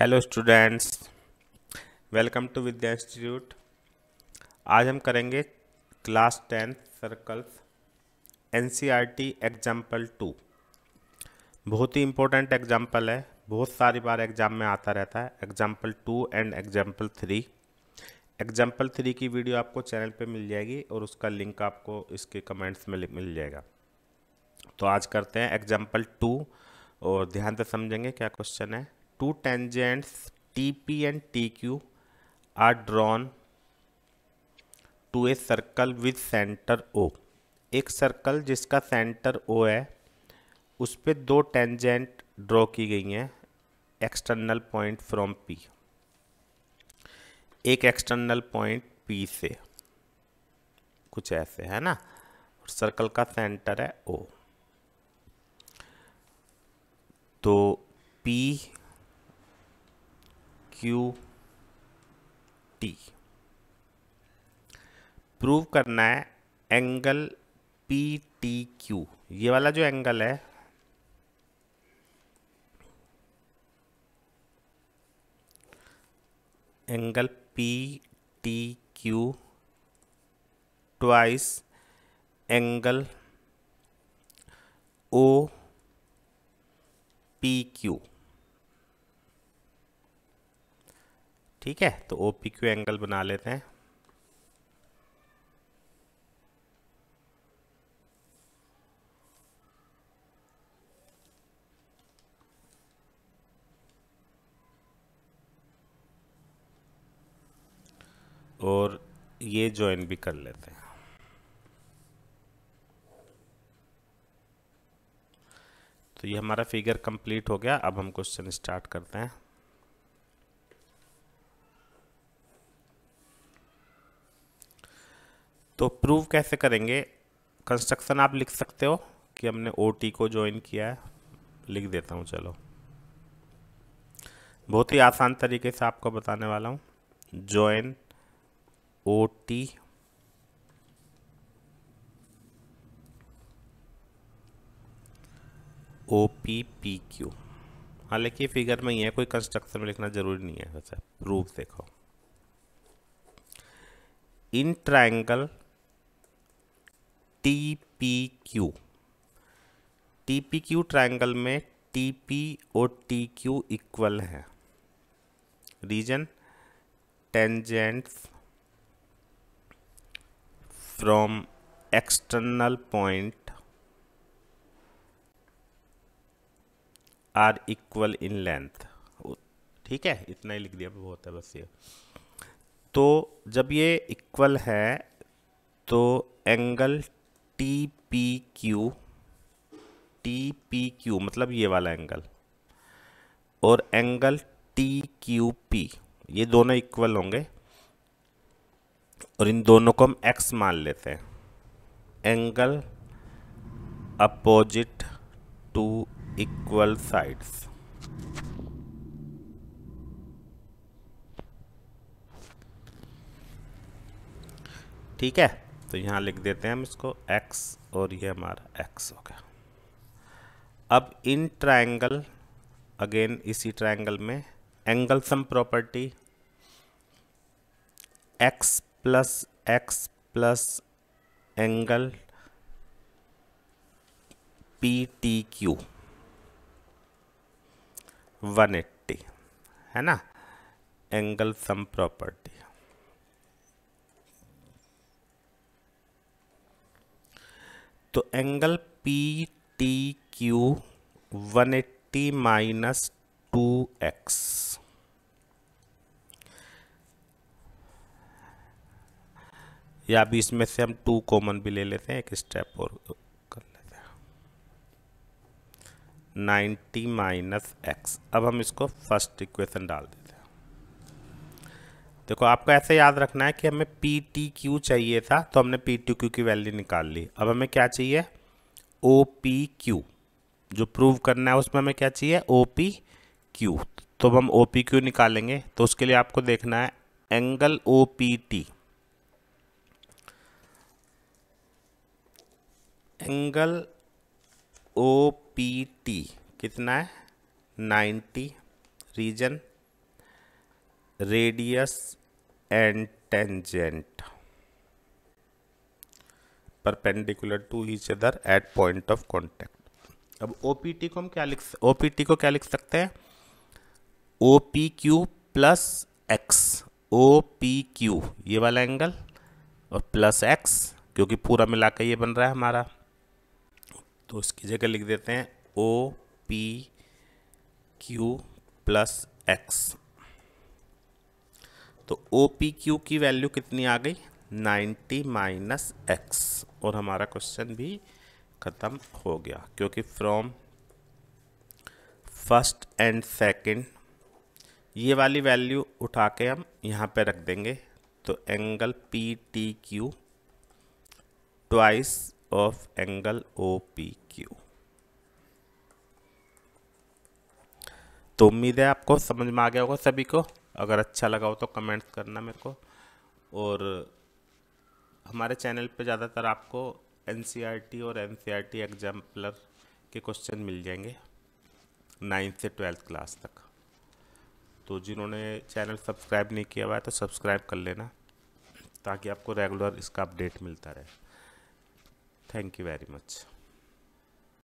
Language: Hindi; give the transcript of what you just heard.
Hello students welcome to Vidya institute आज हम करेंगे class tenth circles NCERT example two बहुत ही इम्पोर्टेंट एग्जाम्पल है बहुत सारी बार एग्जाम में आता रहता है example two and example three example three की वीडियो आपको चैनल पे मिल जाएगी और उसका लिंक आपको इसके कमेंट्स में मिल जाएगा तो आज करते हैं एग्जाम्पल टू और ध्यान से समझेंगे क्या क्वेश्चन है two tangents TP and TQ are drawn to a circle with center O. एक सर्कल जिसका सेंटर O है उस पर दो टेंजेंट ड्रॉ की गई हैं एक्सटर्नल पॉइंट फ्रॉम P एक एक्सटर्नल पॉइंट P से कुछ ऐसे है ना और सर्कल का सेंटर है O तो पी क्यू टी प्रूव करना है एंगल पी टी क्यू ये वाला जो एंगल है angle P T Q twice angle O P Q ठीक है तो ओ पी क्यू एंगल बना लेते हैं और ये ज्वाइन भी कर लेते हैं तो ये हमारा फिगर कंप्लीट हो गया अब हम क्वेश्चन स्टार्ट करते हैं तो प्रूव कैसे करेंगे कंस्ट्रक्शन आप लिख सकते हो कि हमने ओ टी को ज्वाइन किया है लिख देता हूँ चलो बहुत ही आसान तरीके से आपको बताने वाला हूँ join O T O P P Q हालांकि फिगर में ही है कोई कंस्ट्रक्शन में लिखना जरूरी नहीं है वैसे प्रूफ देखो in triangle T P Q T P Q triangle में टी पी और टी क्यू इक्वल है reason tangents from external point are equal in length ठीक है इतना ही लिख दिया बहुत है बस ये तो जब ये इक्वल है तो angle T P Q T P Q मतलब ये वाला एंगल और एंगल टी क्यू पी ये दोनों इक्वल होंगे और इन दोनों को हम एक्स मान लेते हैं angle opposite to equal sides ठीक है तो यहाँ लिख देते हैं हम इसको x और ये हमारा x हो गया अब इन ट्राइंगल अगेन इसी ट्राइंगल में angle sum property x plus x plus angle P T Q one eighty है ना एंगल सम प्रॉपर्टी तो angle P T Q one eighty minus two x या भी इसमें से हम टू कॉमन भी ले लेते हैं एक स्टेप और कर लेते हैं नाइन्टी माइनस एक्स अब हम इसको फर्स्ट इक्वेशन डाल देते हैं देखो आपको ऐसे याद रखना है कि हमें पी टी क्यू चाहिए था तो हमने पी टी क्यू की वैल्यू निकाल ली अब हमें क्या चाहिए ओ पी क्यू जो प्रूव करना है उसमें हमें क्या चाहिए ओ पी क्यू तो हम ओ पी क्यू निकालेंगे तो उसके लिए आपको देखना है angle O P T angle O P T कितना है 90 reason radius and tangent perpendicular to each other at point of contact अब ओपीटी को हम क्या लिख ओपीटी को क्या लिख सकते हैं O P Q plus x O P Q ये वाला एंगल और प्लस एक्स क्योंकि पूरा मिला के ये बन रहा है हमारा तो उसकी जगह लिख देते हैं O P Q plus x तो ओ पी क्यू की वैल्यू कितनी आ गई 90 माइनस एक्स और हमारा क्वेश्चन भी ख़त्म हो गया क्योंकि फ्रॉम फर्स्ट एंड सेकंड ये वाली वैल्यू उठा के हम यहाँ पे रख देंगे तो angle P T Q twice of angle O P Q तो उम्मीद है आपको समझ में आ गया होगा सभी को अगर अच्छा लगा हो तो कमेंट्स करना मेरे को और हमारे चैनल पे ज़्यादातर आपको एन e और एन सी एग्जाम्पलर के क्वेश्चन मिल जाएंगे नाइन्थ से ट्वेल्थ क्लास तक तो जिन्होंने चैनल सब्सक्राइब नहीं किया हुआ है तो सब्सक्राइब कर लेना ताकि आपको रेगुलर इसका अपडेट मिलता रहे थैंक यू वेरी मच